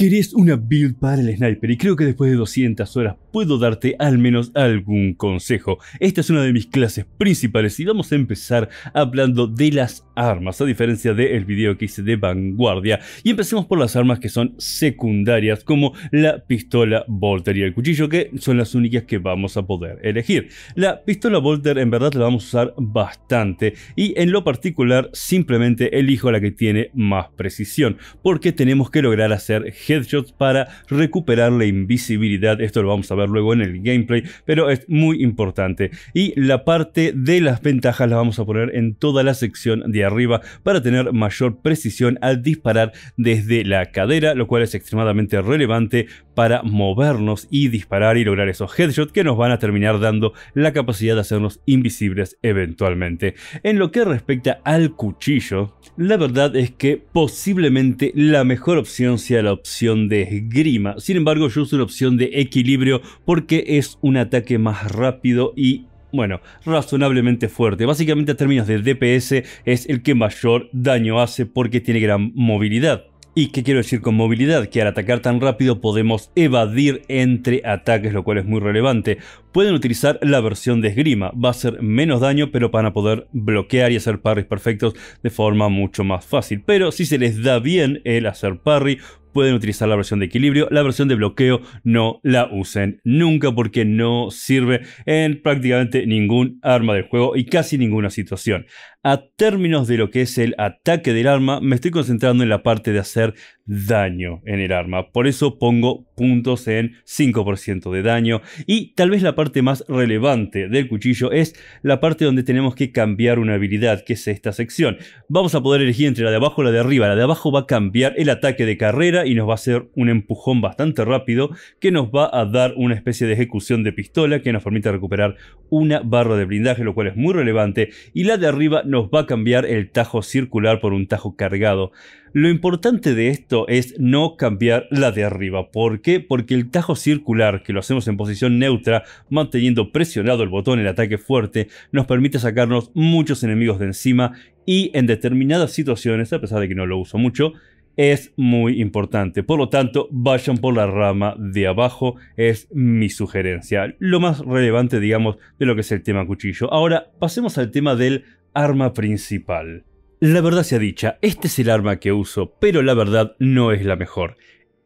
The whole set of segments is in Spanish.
Querés una build para el sniper y creo que después de 200 horas puedo darte al menos algún consejo. Esta es una de mis clases principales y vamos a empezar hablando de las armas, a diferencia del vídeo video que hice de vanguardia. Y empecemos por las armas que son secundarias, como la pistola Volter y el cuchillo, que son las únicas que vamos a poder elegir. La pistola Volter en verdad la vamos a usar bastante, y en lo particular simplemente elijo la que tiene más precisión, porque tenemos que lograr hacer headshots para recuperar la invisibilidad, esto lo vamos a ver luego en el gameplay, pero es muy importante. Y la parte de las ventajas la vamos a poner en toda la sección de arriba para tener mayor precisión al disparar desde la cadera, lo cual es extremadamente relevante para movernos y disparar y lograr esos headshots que nos van a terminar dando la capacidad de hacernos invisibles eventualmente. En lo que respecta al cuchillo, la verdad es que posiblemente la mejor opción sea la opción de esgrima, sin embargo yo uso la opción de equilibrio porque es un ataque más rápido y bueno, razonablemente fuerte. Básicamente a términos de DPS es el que mayor daño hace porque tiene gran movilidad. ¿Y qué quiero decir con movilidad? Que al atacar tan rápido podemos evadir entre ataques, lo cual es muy relevante. Pueden utilizar la versión de esgrima, va a ser menos daño, pero van a poder bloquear y hacer parries perfectos de forma mucho más fácil. Pero si se les da bien el hacer parry, pueden utilizar la versión de equilibrio. La versión de bloqueo no la usen nunca porque no sirve en prácticamente ningún arma del juego y casi ninguna situación a términos de lo que es el ataque del arma, me estoy concentrando en la parte de hacer daño en el arma. Por eso pongo puntos en 5% de daño. Y tal vez la parte más relevante del cuchillo es la parte donde tenemos que cambiar una habilidad, que es esta sección. Vamos a poder elegir entre la de abajo o la de arriba. La de abajo va a cambiar el ataque de carrera y nos va a hacer un empujón bastante rápido que nos va a dar una especie de ejecución de pistola que nos permite recuperar una barra de blindaje, lo cual es muy relevante. Y la de arriba nos va a cambiar el tajo circular por un tajo cargado. Lo importante de esto es no cambiar la de arriba. ¿Por qué? Porque el tajo circular, que lo hacemos en posición neutra, manteniendo presionado el botón el ataque fuerte, nos permite sacarnos muchos enemigos de encima y en determinadas situaciones, a pesar de que no lo uso mucho, es muy importante. Por lo tanto, vayan por la rama de abajo, es mi sugerencia. Lo más relevante, digamos, de lo que es el tema cuchillo. Ahora, pasemos al tema del arma principal. La verdad sea dicha, este es el arma que uso, pero la verdad no es la mejor.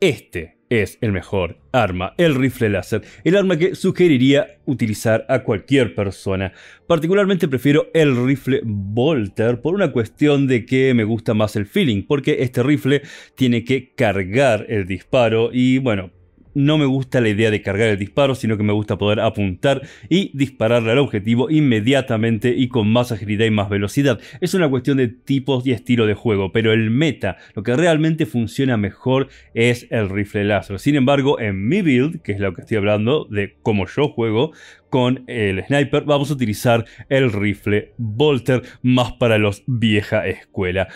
Este es el mejor arma, el rifle láser, el arma que sugeriría utilizar a cualquier persona. Particularmente prefiero el rifle Volter por una cuestión de que me gusta más el feeling, porque este rifle tiene que cargar el disparo y bueno, no me gusta la idea de cargar el disparo, sino que me gusta poder apuntar y dispararle al objetivo inmediatamente y con más agilidad y más velocidad. Es una cuestión de tipos y estilo de juego, pero el meta, lo que realmente funciona mejor es el rifle láser. Sin embargo, en mi build, que es lo que estoy hablando de cómo yo juego, con el sniper vamos a utilizar el rifle bolter más para los vieja escuela.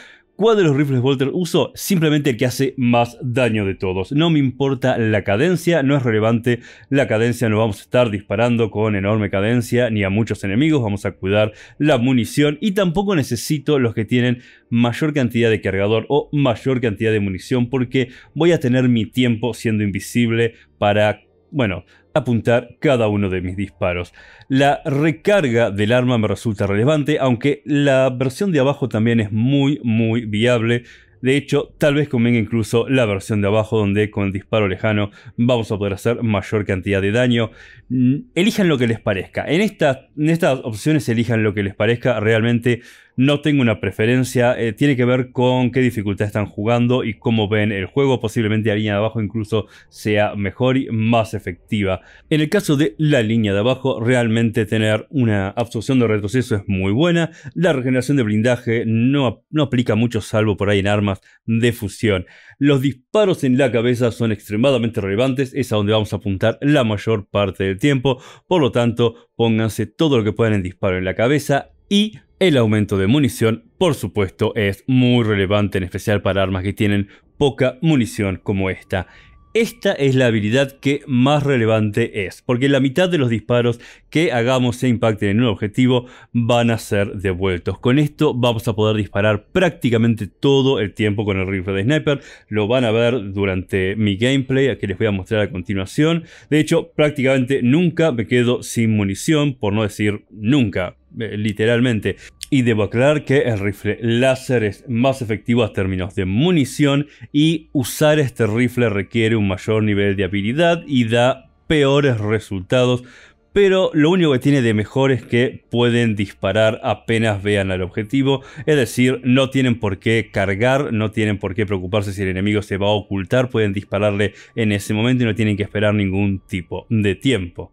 ¿Cuál de los rifles Volter uso? Simplemente el que hace más daño de todos. No me importa la cadencia, no es relevante la cadencia, no vamos a estar disparando con enorme cadencia ni a muchos enemigos, vamos a cuidar la munición y tampoco necesito los que tienen mayor cantidad de cargador o mayor cantidad de munición porque voy a tener mi tiempo siendo invisible para, bueno, apuntar cada uno de mis disparos. La recarga del arma me resulta relevante, aunque la versión de abajo también es muy muy viable. De hecho, tal vez convenga incluso la versión de abajo donde con el disparo lejano vamos a poder hacer mayor cantidad de daño. Mm, elijan lo que les parezca. En, en estas opciones elijan lo que les parezca. Realmente no tengo una preferencia, eh, tiene que ver con qué dificultad están jugando y cómo ven el juego. Posiblemente la línea de abajo incluso sea mejor y más efectiva. En el caso de la línea de abajo, realmente tener una absorción de retroceso es muy buena. La regeneración de blindaje no, no aplica mucho, salvo por ahí en armas de fusión. Los disparos en la cabeza son extremadamente relevantes, es a donde vamos a apuntar la mayor parte del tiempo. Por lo tanto, pónganse todo lo que puedan en disparo en la cabeza y el aumento de munición, por supuesto, es muy relevante, en especial para armas que tienen poca munición como esta. Esta es la habilidad que más relevante es, porque la mitad de los disparos que hagamos se impacten en un objetivo van a ser devueltos. Con esto vamos a poder disparar prácticamente todo el tiempo con el rifle de sniper. Lo van a ver durante mi gameplay, que les voy a mostrar a continuación. De hecho, prácticamente nunca me quedo sin munición, por no decir nunca eh, literalmente. Y debo aclarar que el rifle láser es más efectivo a términos de munición y usar este rifle requiere un mayor nivel de habilidad y da peores resultados pero lo único que tiene de mejor es que pueden disparar apenas vean al objetivo, es decir, no tienen por qué cargar, no tienen por qué preocuparse si el enemigo se va a ocultar, pueden dispararle en ese momento y no tienen que esperar ningún tipo de tiempo.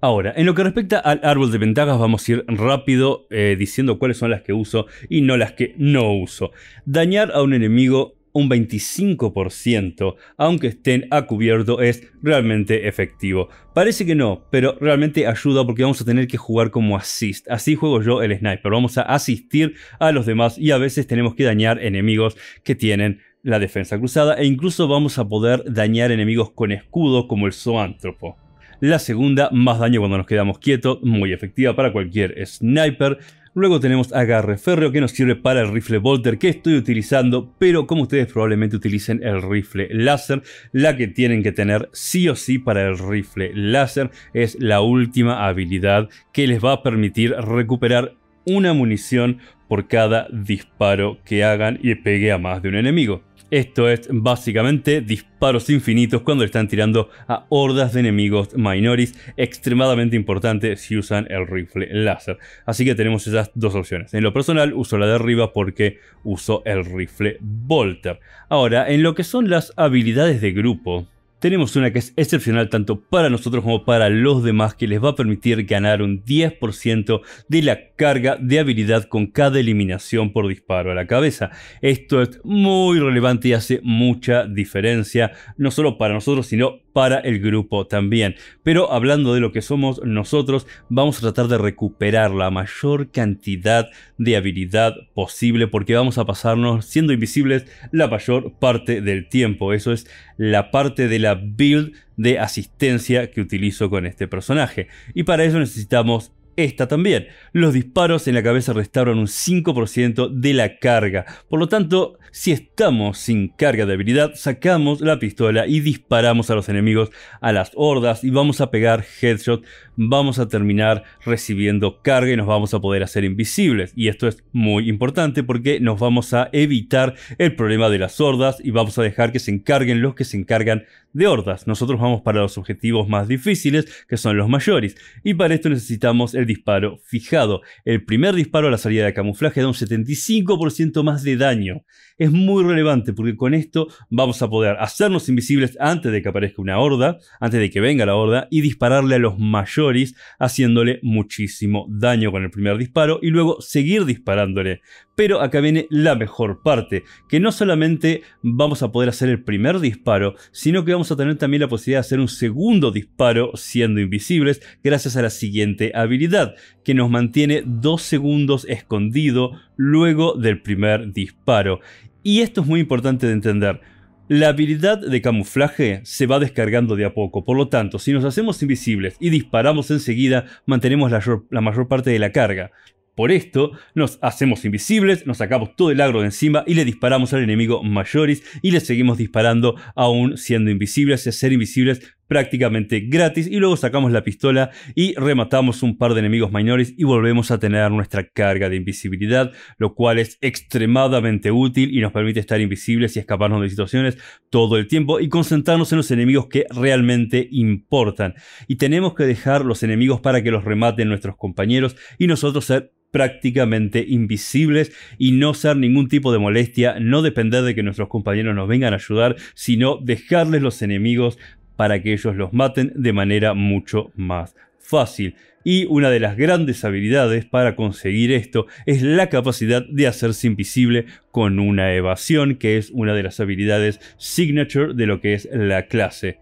Ahora, en lo que respecta al árbol de ventajas, vamos a ir rápido eh, diciendo cuáles son las que uso y no las que no uso. Dañar a un enemigo un 25%, aunque estén a cubierto, es realmente efectivo. Parece que no, pero realmente ayuda porque vamos a tener que jugar como assist. Así juego yo el sniper, vamos a asistir a los demás y a veces tenemos que dañar enemigos que tienen la defensa cruzada e incluso vamos a poder dañar enemigos con escudo como el zoántropo. La segunda, más daño cuando nos quedamos quietos, muy efectiva para cualquier sniper. Luego tenemos agarre férreo que nos sirve para el rifle bolter que estoy utilizando, pero como ustedes probablemente utilicen el rifle láser, la que tienen que tener sí o sí para el rifle láser es la última habilidad que les va a permitir recuperar una munición por cada disparo que hagan y pegue a más de un enemigo. Esto es básicamente disparos infinitos cuando le están tirando a hordas de enemigos minoris, extremadamente importante si usan el rifle láser. Así que tenemos esas dos opciones. En lo personal uso la de arriba porque uso el rifle Volter. Ahora, en lo que son las habilidades de grupo, tenemos una que es excepcional tanto para nosotros como para los demás que les va a permitir ganar un 10% de la carga de habilidad con cada eliminación por disparo a la cabeza. Esto es muy relevante y hace mucha diferencia, no solo para nosotros, sino para el grupo también. Pero hablando de lo que somos nosotros, vamos a tratar de recuperar la mayor cantidad de habilidad posible porque vamos a pasarnos siendo invisibles la mayor parte del tiempo. Eso es la parte de la build de asistencia que utilizo con este personaje. Y para eso necesitamos esta también. Los disparos en la cabeza restauran un 5% de la carga. Por lo tanto, si estamos sin carga de habilidad, sacamos la pistola y disparamos a los enemigos, a las hordas y vamos a pegar headshot, vamos a terminar recibiendo carga y nos vamos a poder hacer invisibles. Y esto es muy importante porque nos vamos a evitar el problema de las hordas y vamos a dejar que se encarguen los que se encargan de hordas. Nosotros vamos para los objetivos más difíciles, que son los mayores, y para esto necesitamos el disparo fijado. El primer disparo a la salida de camuflaje da un 75% más de daño es muy relevante porque con esto vamos a poder hacernos invisibles antes de que aparezca una horda, antes de que venga la horda y dispararle a los mayores haciéndole muchísimo daño con el primer disparo y luego seguir disparándole pero acá viene la mejor parte, que no solamente vamos a poder hacer el primer disparo, sino que vamos a tener también la posibilidad de hacer un segundo disparo siendo invisibles gracias a la siguiente habilidad, que nos mantiene dos segundos escondido luego del primer disparo. Y esto es muy importante de entender. La habilidad de camuflaje se va descargando de a poco, por lo tanto, si nos hacemos invisibles y disparamos enseguida, mantenemos la, mayor parte de la carga. Por esto, nos hacemos invisibles, nos sacamos todo el agro de encima y le disparamos al enemigo Mayoris y le seguimos disparando aún siendo invisibles y ser invisibles prácticamente gratis y luego sacamos la pistola y rematamos un par de enemigos mayores y volvemos a tener nuestra carga de invisibilidad, lo cual es extremadamente útil y nos permite estar invisibles y escaparnos de situaciones todo el tiempo y concentrarnos en los enemigos que realmente importan. Y tenemos que dejar los enemigos para que los rematen nuestros compañeros y nosotros ser prácticamente invisibles y no ser ningún tipo de molestia, no depender de que nuestros compañeros nos vengan a ayudar, sino dejarles los enemigos para que ellos los maten de manera mucho más fácil. Y una de las grandes habilidades para conseguir esto es la capacidad de hacerse invisible con una evasión, que es una de las habilidades signature de lo que es la clase.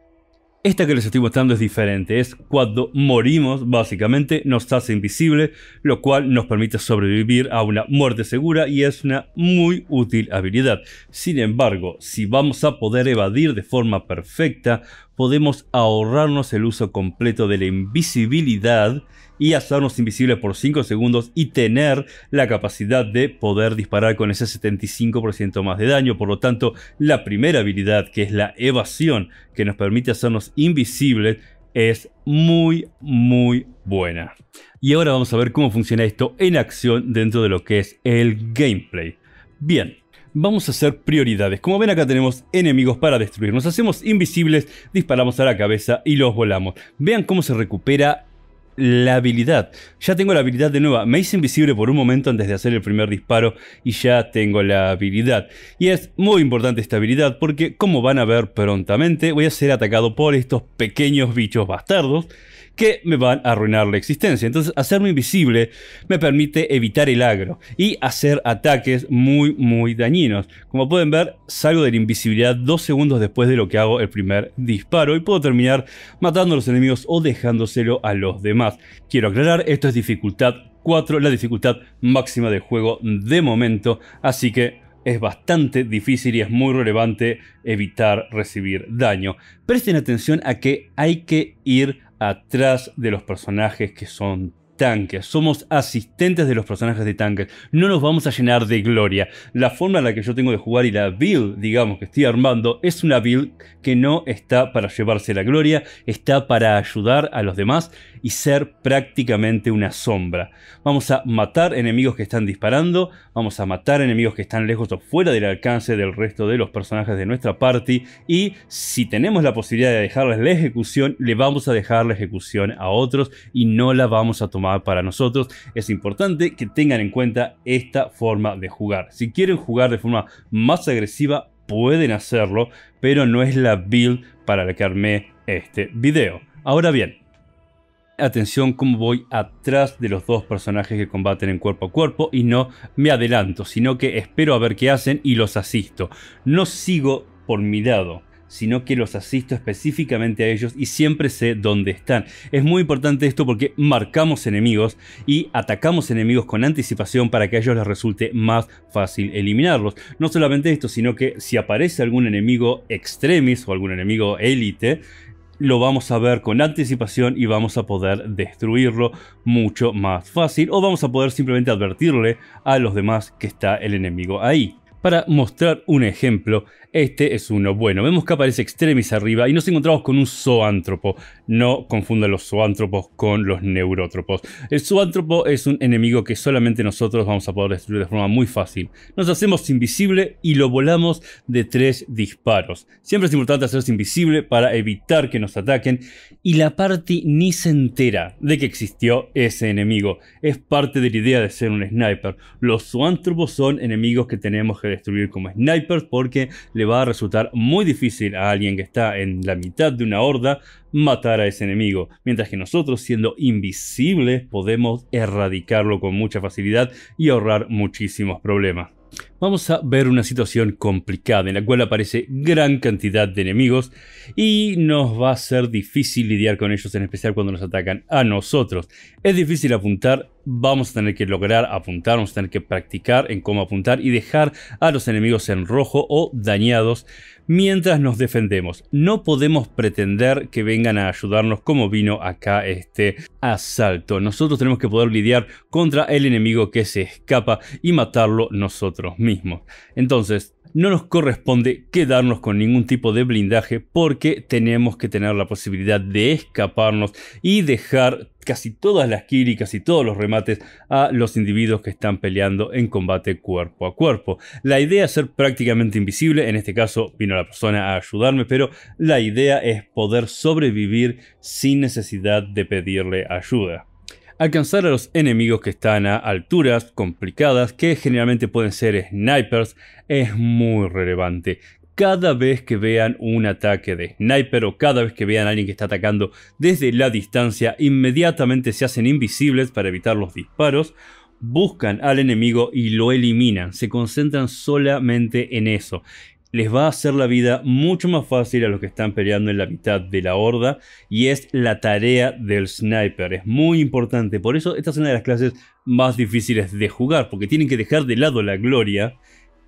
Esta que les estoy mostrando es diferente, es cuando morimos básicamente nos hace invisible, lo cual nos permite sobrevivir a una muerte segura y es una muy útil habilidad. Sin embargo, si vamos a poder evadir de forma perfecta, podemos ahorrarnos el uso completo de la invisibilidad y hacernos invisibles por 5 segundos y tener la capacidad de poder disparar con ese 75% más de daño. Por lo tanto, la primera habilidad, que es la evasión, que nos permite hacernos invisibles, es muy, muy buena. Y ahora vamos a ver cómo funciona esto en acción dentro de lo que es el gameplay. Bien, vamos a hacer prioridades. Como ven acá tenemos enemigos para destruir. Nos hacemos invisibles, disparamos a la cabeza y los volamos. Vean cómo se recupera la habilidad. Ya tengo la habilidad de nueva. Me hice invisible por un momento antes de hacer el primer disparo y ya tengo la habilidad. Y es muy importante esta habilidad porque como van a ver prontamente voy a ser atacado por estos pequeños bichos bastardos que me van a arruinar la existencia. Entonces, hacerme invisible me permite evitar el agro y hacer ataques muy, muy dañinos. Como pueden ver, salgo de la invisibilidad dos segundos después de lo que hago el primer disparo y puedo terminar matando a los enemigos o dejándoselo a los demás. Quiero aclarar, esto es dificultad 4, la dificultad máxima del juego de momento, así que es bastante difícil y es muy relevante evitar recibir daño. Presten atención a que hay que ir atrás de los personajes que son tanques, somos asistentes de los personajes de tanques, no nos vamos a llenar de gloria. La forma en la que yo tengo de jugar y la build, digamos, que estoy armando, es una build que no está para llevarse la gloria, está para ayudar a los demás y ser prácticamente una sombra. Vamos a matar enemigos que están disparando, vamos a matar enemigos que están lejos o fuera del alcance del resto de los personajes de nuestra party y si tenemos la posibilidad de dejarles la ejecución, le vamos a dejar la ejecución a otros y no la vamos a tomar para nosotros, es importante que tengan en cuenta esta forma de jugar. Si quieren jugar de forma más agresiva, pueden hacerlo, pero no es la build para la que armé este video. Ahora bien, atención cómo voy atrás de los dos personajes que combaten en cuerpo a cuerpo y no me adelanto, sino que espero a ver qué hacen y los asisto. No sigo por mi lado sino que los asisto específicamente a ellos y siempre sé dónde están. Es muy importante esto porque marcamos enemigos y atacamos enemigos con anticipación para que a ellos les resulte más fácil eliminarlos. No solamente esto, sino que si aparece algún enemigo extremis o algún enemigo élite, lo vamos a ver con anticipación y vamos a poder destruirlo mucho más fácil o vamos a poder simplemente advertirle a los demás que está el enemigo ahí. Para mostrar un ejemplo, este es uno. Bueno, vemos que aparece Extremis arriba y nos encontramos con un zoántropo. No confundan los zoántropos con los neurótropos. El zoántropo es un enemigo que solamente nosotros vamos a poder destruir de forma muy fácil. Nos hacemos invisible y lo volamos de tres disparos. Siempre es importante hacerse invisible para evitar que nos ataquen y la party ni se entera de que existió ese enemigo. Es parte de la idea de ser un sniper. Los zoántropos son enemigos que tenemos que destruir como snipers porque le va a resultar muy difícil a alguien que está en la mitad de una horda matar a ese enemigo, mientras que nosotros siendo invisibles podemos erradicarlo con mucha facilidad y ahorrar muchísimos problemas. Vamos a ver una situación complicada en la cual aparece gran cantidad de enemigos y nos va a ser difícil lidiar con ellos, en especial cuando nos atacan a nosotros. Es difícil apuntar vamos a tener que lograr apuntar, vamos a tener que practicar en cómo apuntar y dejar a los enemigos en rojo o dañados mientras nos defendemos. No podemos pretender que vengan a ayudarnos como vino acá este asalto. Nosotros tenemos que poder lidiar contra el enemigo que se escapa y matarlo nosotros mismos. Entonces, no nos corresponde quedarnos con ningún tipo de blindaje porque tenemos que tener la posibilidad de escaparnos y dejar casi todas las kills y casi todos los remates a los individuos que están peleando en combate cuerpo a cuerpo. La idea es ser prácticamente invisible, en este caso vino la persona a ayudarme, pero la idea es poder sobrevivir sin necesidad de pedirle ayuda alcanzar a los enemigos que están a alturas complicadas, que generalmente pueden ser snipers, es muy relevante. Cada vez que vean un ataque de sniper o cada vez que vean a alguien que está atacando desde la distancia, inmediatamente se hacen invisibles para evitar los disparos, buscan al enemigo y lo eliminan, se concentran solamente en eso les va a hacer la vida mucho más fácil a los que están peleando en la mitad de la horda y es la tarea del sniper. Es muy importante, por eso esta es una de las clases más difíciles de jugar, porque tienen que dejar de lado la gloria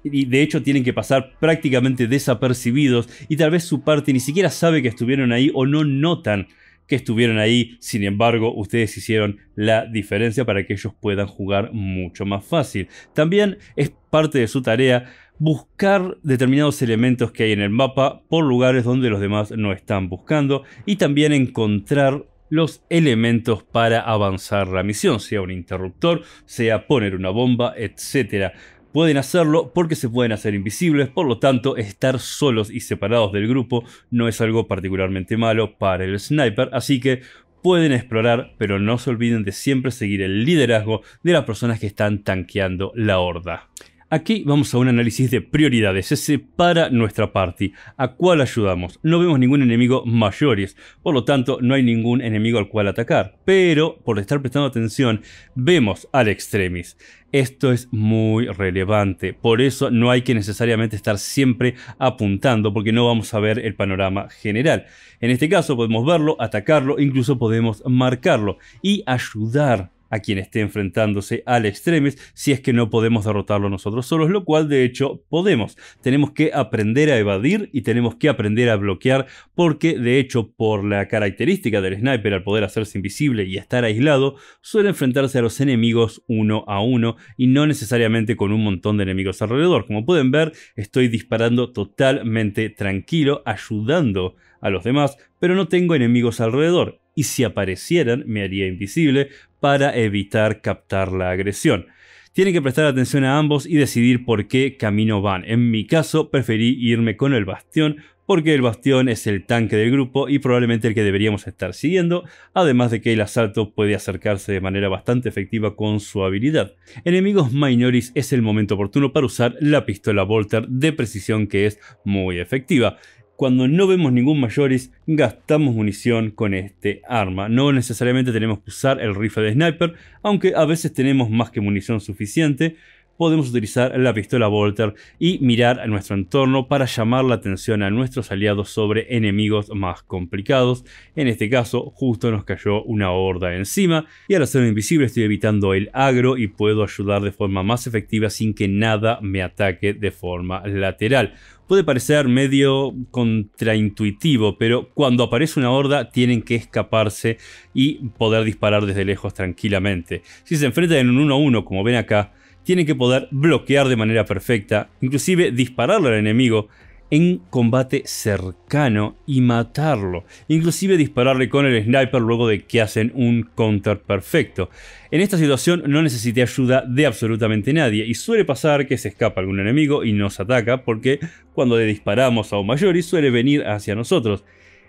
y de hecho tienen que pasar prácticamente desapercibidos y tal vez su parte ni siquiera sabe que estuvieron ahí o no notan que estuvieron ahí, sin embargo ustedes hicieron la diferencia para que ellos puedan jugar mucho más fácil. También es parte de su tarea buscar determinados elementos que hay en el mapa por lugares donde los demás no están buscando y también encontrar los elementos para avanzar la misión, sea un interruptor, sea poner una bomba, etc. Pueden hacerlo porque se pueden hacer invisibles, por lo tanto estar solos y separados del grupo no es algo particularmente malo para el sniper, así que pueden explorar, pero no se olviden de siempre seguir el liderazgo de las personas que están tanqueando la horda. Aquí vamos a un análisis de prioridades, ese para nuestra party, a cuál ayudamos. No vemos ningún enemigo mayores, por lo tanto no hay ningún enemigo al cual atacar. Pero, por estar prestando atención, vemos al extremis. Esto es muy relevante, por eso no hay que necesariamente estar siempre apuntando porque no vamos a ver el panorama general. En este caso podemos verlo, atacarlo, incluso podemos marcarlo y ayudar a quien esté enfrentándose al extremis si es que no podemos derrotarlo nosotros solos, lo cual de hecho podemos. Tenemos que aprender a evadir y tenemos que aprender a bloquear porque de hecho por la característica del sniper al poder hacerse invisible y estar aislado, suele enfrentarse a los enemigos uno a uno y no necesariamente con un montón de enemigos alrededor. Como pueden ver, estoy disparando totalmente tranquilo, ayudando a los demás, pero no tengo enemigos alrededor y si aparecieran me haría invisible para evitar captar la agresión. Tienen que prestar atención a ambos y decidir por qué camino van. En mi caso, preferí irme con el bastión porque el bastión es el tanque del grupo y probablemente el que deberíamos estar siguiendo, además de que el asalto puede acercarse de manera bastante efectiva con su habilidad. Enemigos Minoris es el momento oportuno para usar la pistola Volter de precisión que es muy efectiva cuando no vemos ningún mayoris, gastamos munición con este arma. No necesariamente tenemos que usar el rifle de sniper, aunque a veces tenemos más que munición suficiente, podemos utilizar la pistola Volter y mirar a nuestro entorno para llamar la atención a nuestros aliados sobre enemigos más complicados. En este caso, justo nos cayó una horda encima y al hacerlo invisible estoy evitando el agro y puedo ayudar de forma más efectiva sin que nada me ataque de forma lateral. Puede parecer medio contraintuitivo, pero cuando aparece una horda tienen que escaparse y poder disparar desde lejos tranquilamente. Si se enfrentan en un 1-1, como ven acá, tienen que poder bloquear de manera perfecta, inclusive dispararle al enemigo en combate cercano y matarlo, inclusive dispararle con el sniper luego de que hacen un counter perfecto. En esta situación no necesité ayuda de absolutamente nadie y suele pasar que se escapa algún enemigo y nos ataca porque cuando le disparamos a un mayor y suele venir hacia nosotros.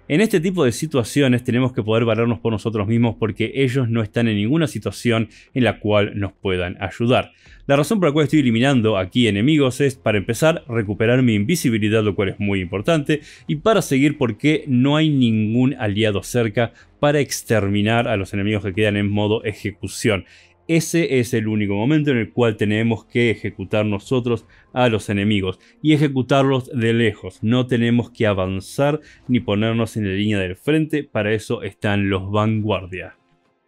En este tipo de situaciones tenemos que poder valernos por nosotros mismos porque ellos no están en ninguna situación en la cual nos puedan ayudar. La razón por la cual estoy eliminando aquí enemigos es para empezar recuperar mi invisibilidad lo cual es muy importante y para seguir porque no hay ningún aliado cerca para exterminar a los enemigos que quedan en modo ejecución. Ese es el único momento en el cual tenemos que ejecutar nosotros a los enemigos y ejecutarlos de lejos. No tenemos que avanzar ni ponernos en la línea del frente, para eso están los vanguardia.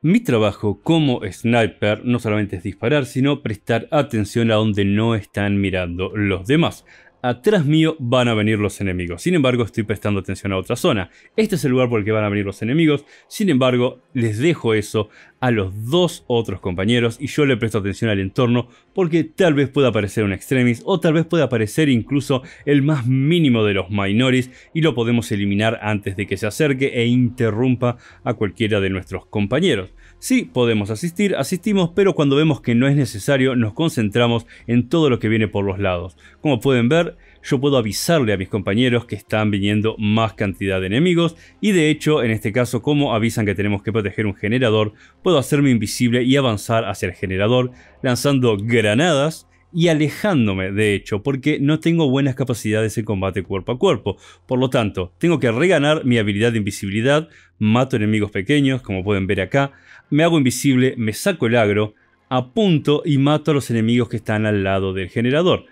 Mi trabajo como sniper no solamente es disparar, sino prestar atención a donde no están mirando los demás. Atrás mío van a venir los enemigos, sin embargo estoy prestando atención a otra zona. Este es el lugar por el que van a venir los enemigos, sin embargo les dejo eso a los dos otros compañeros y yo le presto atención al entorno porque tal vez pueda aparecer un extremis o tal vez pueda aparecer incluso el más mínimo de los minoris y lo podemos eliminar antes de que se acerque e interrumpa a cualquiera de nuestros compañeros. Sí, podemos asistir, asistimos, pero cuando vemos que no es necesario nos concentramos en todo lo que viene por los lados. Como pueden ver, yo puedo avisarle a mis compañeros que están viniendo más cantidad de enemigos y de hecho en este caso como avisan que tenemos que proteger un generador, puedo hacerme invisible y avanzar hacia el generador lanzando granadas y alejándome, de hecho, porque no tengo buenas capacidades en combate cuerpo a cuerpo. Por lo tanto, tengo que reganar mi habilidad de invisibilidad, mato enemigos pequeños, como pueden ver acá, me hago invisible, me saco el agro, apunto y mato a los enemigos que están al lado del generador.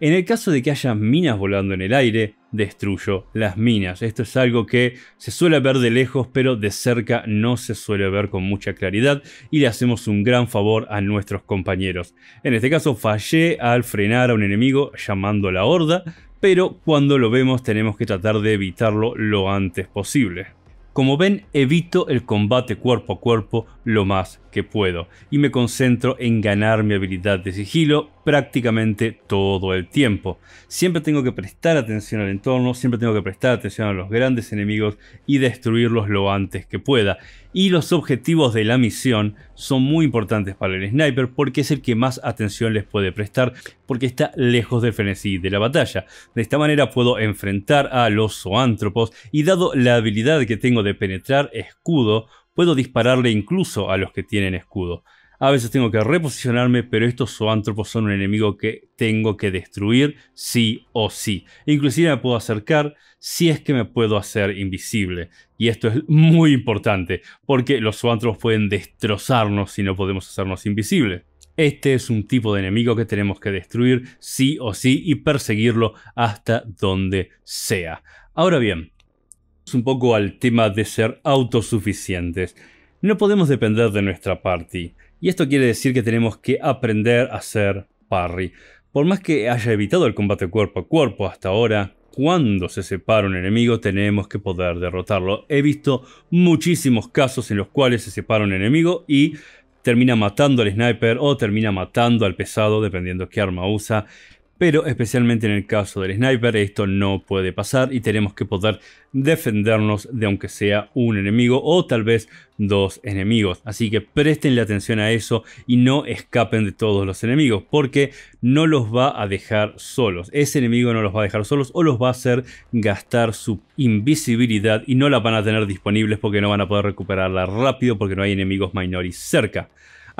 En el caso de que haya minas volando en el aire, destruyo las minas. Esto es algo que se suele ver de lejos, pero de cerca no se suele ver con mucha claridad y le hacemos un gran favor a nuestros compañeros. En este caso fallé al frenar a un enemigo llamando la horda, pero cuando lo vemos tenemos que tratar de evitarlo lo antes posible. Como ven, evito el combate cuerpo a cuerpo lo más que puedo y me concentro en ganar mi habilidad de sigilo prácticamente todo el tiempo. Siempre tengo que prestar atención al entorno, siempre tengo que prestar atención a los grandes enemigos y destruirlos lo antes que pueda. Y los objetivos de la misión son muy importantes para el sniper porque es el que más atención les puede prestar porque está lejos del frenesí de la batalla. De esta manera puedo enfrentar a los zoántropos y dado la habilidad que tengo de penetrar escudo, puedo dispararle incluso a los que tienen escudo. A veces tengo que reposicionarme, pero estos zoántropos son un enemigo que tengo que destruir sí o sí. Inclusive me puedo acercar si es que me puedo hacer invisible. Y esto es muy importante, porque los zoántropos pueden destrozarnos si no podemos hacernos invisible. Este es un tipo de enemigo que tenemos que destruir sí o sí y perseguirlo hasta donde sea. Ahora bien, un poco al tema de ser autosuficientes. No podemos depender de nuestra party. Y esto quiere decir que tenemos que aprender a ser parry. Por más que haya evitado el combate cuerpo a cuerpo hasta ahora, cuando se separa un enemigo tenemos que poder derrotarlo. He visto muchísimos casos en los cuales se separa un enemigo y termina matando al sniper o termina matando al pesado, dependiendo qué arma usa pero especialmente en el caso del sniper esto no puede pasar y tenemos que poder defendernos de aunque sea un enemigo o tal vez dos enemigos. Así que prestenle atención a eso y no escapen de todos los enemigos porque no los va a dejar solos. Ese enemigo no los va a dejar solos o los va a hacer gastar su invisibilidad y no la van a tener disponibles porque no van a poder recuperarla rápido porque no hay enemigos minoris cerca.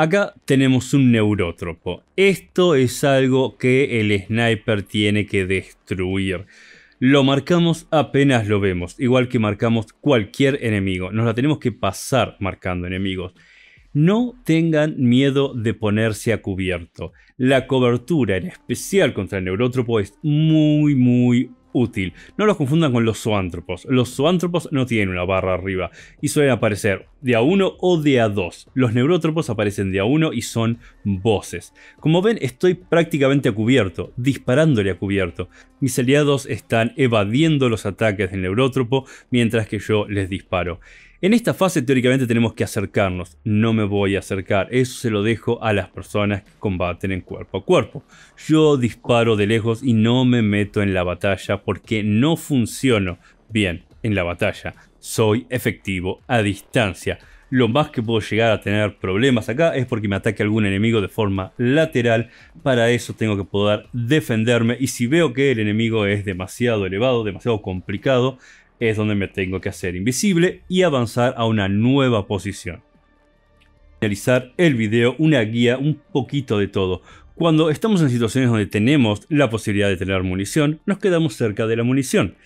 Acá tenemos un neurótropo. Esto es algo que el sniper tiene que destruir. Lo marcamos apenas lo vemos, igual que marcamos cualquier enemigo. Nos la tenemos que pasar marcando enemigos. No tengan miedo de ponerse a cubierto. La cobertura, en especial contra el neurótropo, es muy, muy útil. No los confundan con los zoántropos. Los zoántropos no tienen una barra arriba y suelen aparecer de a uno o de a dos. Los neurótropos aparecen de a uno y son voces. Como ven, estoy prácticamente a cubierto, disparándole a cubierto. Mis aliados están evadiendo los ataques del neurótropo mientras que yo les disparo. En esta fase teóricamente tenemos que acercarnos, no me voy a acercar, eso se lo dejo a las personas que combaten en cuerpo a cuerpo. Yo disparo de lejos y no me meto en la batalla porque no funciono bien en la batalla, soy efectivo a distancia. Lo más que puedo llegar a tener problemas acá es porque me ataque algún enemigo de forma lateral. Para eso tengo que poder defenderme. Y si veo que el enemigo es demasiado elevado, demasiado complicado, es donde me tengo que hacer invisible y avanzar a una nueva posición. Finalizar el video, una guía, un poquito de todo. Cuando estamos en situaciones donde tenemos la posibilidad de tener munición, nos quedamos cerca de la munición.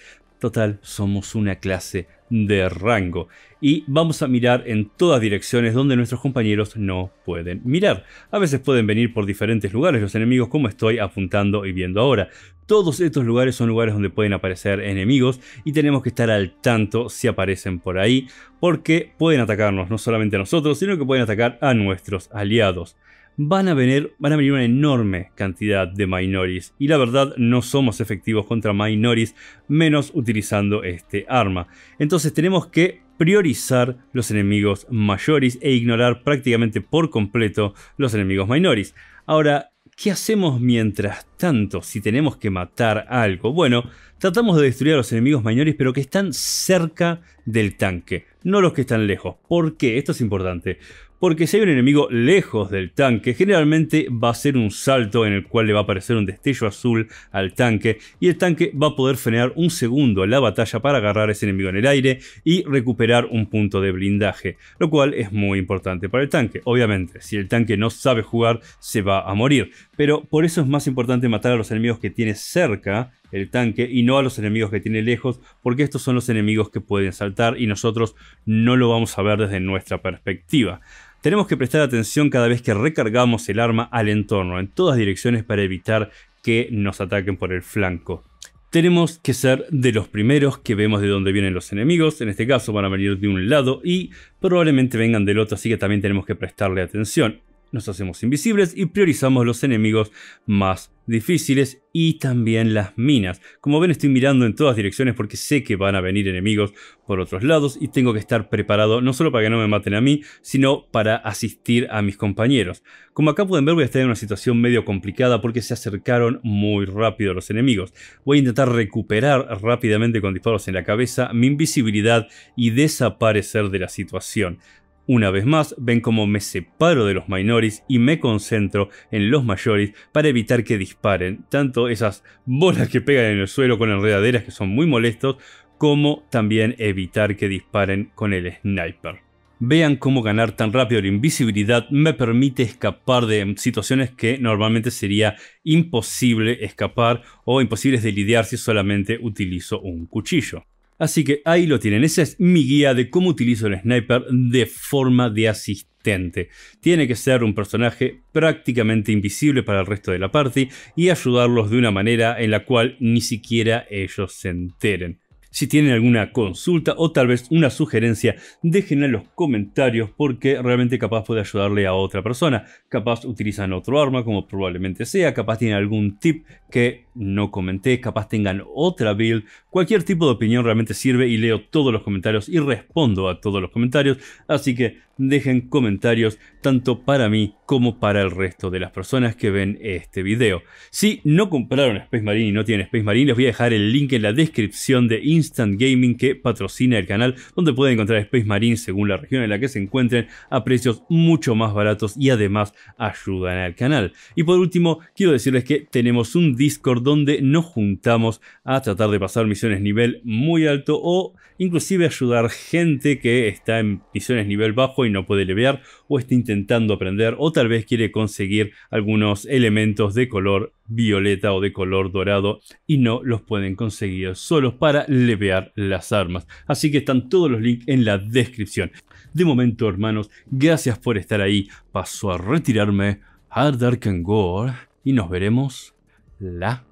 Total, somos una clase de rango y vamos a mirar en todas direcciones donde nuestros compañeros no pueden mirar. A veces pueden venir por diferentes lugares los enemigos como estoy apuntando y viendo ahora. Todos estos lugares son lugares donde pueden aparecer enemigos y tenemos que estar al tanto si aparecen por ahí porque pueden atacarnos no solamente a nosotros sino que pueden atacar a nuestros aliados van a, venir, van a venir una enorme cantidad de Minoris. Y la verdad, no somos efectivos contra Minoris, menos utilizando este arma. Entonces tenemos que priorizar los enemigos mayores e ignorar prácticamente por completo los enemigos minoris. Ahora, ¿qué hacemos mientras tanto si tenemos que matar algo? Bueno, tratamos de destruir a los enemigos mayores pero que están cerca del tanque, no los que están lejos. ¿Por qué? Esto es importante porque si hay un enemigo lejos del tanque, generalmente va a ser un salto en el cual le va a aparecer un destello azul al tanque y el tanque va a poder frenar un segundo la batalla para agarrar a ese enemigo en el aire y recuperar un punto de blindaje, lo cual es muy importante para el tanque. Obviamente, si el tanque no sabe jugar, se va a morir, pero por eso es más importante matar a los enemigos que tiene cerca el tanque y no a los enemigos que tiene lejos, porque estos son los enemigos que pueden saltar y nosotros no lo vamos a ver desde nuestra perspectiva. Tenemos que prestar atención cada vez que recargamos el arma al entorno, en todas direcciones para evitar que nos ataquen por el flanco. Tenemos que ser de los primeros que vemos de dónde vienen los enemigos, en este caso van a venir de un lado y probablemente vengan del otro, así que también tenemos que prestarle atención nos hacemos invisibles y priorizamos los enemigos más difíciles y también las minas. Como ven estoy mirando en todas direcciones porque sé que van a venir enemigos por otros lados y tengo que estar preparado no solo para que no me maten a mí, sino para asistir a mis compañeros. Como acá pueden ver voy a estar en una situación medio complicada porque se acercaron muy rápido los enemigos. Voy a intentar recuperar rápidamente con disparos en la cabeza mi invisibilidad y desaparecer de la situación. Una vez más, ven cómo me separo de los minoris y me concentro en los mayores para evitar que disparen, tanto esas bolas que pegan en el suelo con enredaderas que son muy molestos, como también evitar que disparen con el sniper. Vean cómo ganar tan rápido la invisibilidad me permite escapar de situaciones que normalmente sería imposible escapar o imposibles de lidiar si solamente utilizo un cuchillo. Así que ahí lo tienen. Esa es mi guía de cómo utilizo el sniper de forma de asistente. Tiene que ser un personaje prácticamente invisible para el resto de la party y ayudarlos de una manera en la cual ni siquiera ellos se enteren. Si tienen alguna consulta o tal vez una sugerencia, déjenla en los comentarios porque realmente capaz puede ayudarle a otra persona. Capaz utilizan otro arma como probablemente sea, capaz tienen algún tip que no comenté, capaz tengan otra build. Cualquier tipo de opinión realmente sirve y leo todos los comentarios y respondo a todos los comentarios. Así que dejen comentarios tanto para mí como para el resto de las personas que ven este video. Si no compraron Space Marine y no tienen Space Marine, les voy a dejar el link en la descripción de Instant Gaming que patrocina el canal, donde pueden encontrar Space Marine según la región en la que se encuentren a precios mucho más baratos y además ayudan al canal. Y por último, quiero decirles que tenemos un Discord donde nos juntamos a tratar de pasar misiones nivel muy alto o inclusive ayudar gente que está en misiones nivel bajo y no puede levear o está intentando intentando aprender o tal vez quiere conseguir algunos elementos de color violeta o de color dorado y no los pueden conseguir solos para levear las armas. Así que están todos los links en la descripción. De momento hermanos, gracias por estar ahí. Paso a retirarme a Dark and Gore y nos veremos la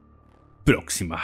próxima.